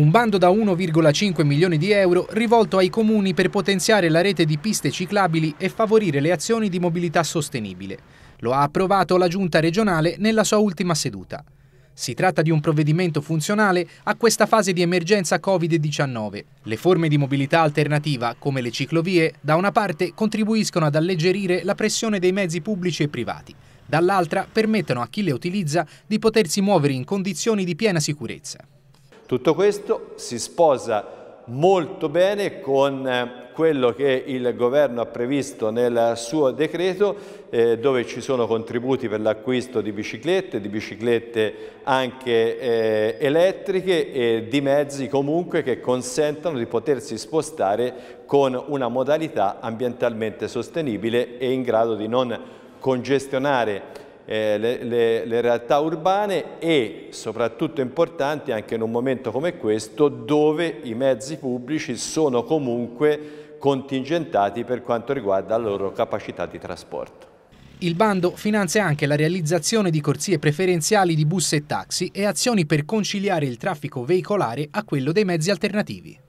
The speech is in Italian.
Un bando da 1,5 milioni di euro rivolto ai comuni per potenziare la rete di piste ciclabili e favorire le azioni di mobilità sostenibile. Lo ha approvato la Giunta regionale nella sua ultima seduta. Si tratta di un provvedimento funzionale a questa fase di emergenza Covid-19. Le forme di mobilità alternativa, come le ciclovie, da una parte contribuiscono ad alleggerire la pressione dei mezzi pubblici e privati, dall'altra permettono a chi le utilizza di potersi muovere in condizioni di piena sicurezza. Tutto questo si sposa molto bene con eh, quello che il governo ha previsto nel suo decreto eh, dove ci sono contributi per l'acquisto di biciclette, di biciclette anche eh, elettriche e di mezzi comunque che consentano di potersi spostare con una modalità ambientalmente sostenibile e in grado di non congestionare eh, le, le, le realtà urbane e soprattutto importanti anche in un momento come questo dove i mezzi pubblici sono comunque contingentati per quanto riguarda la loro capacità di trasporto. Il bando finanzia anche la realizzazione di corsie preferenziali di bus e taxi e azioni per conciliare il traffico veicolare a quello dei mezzi alternativi.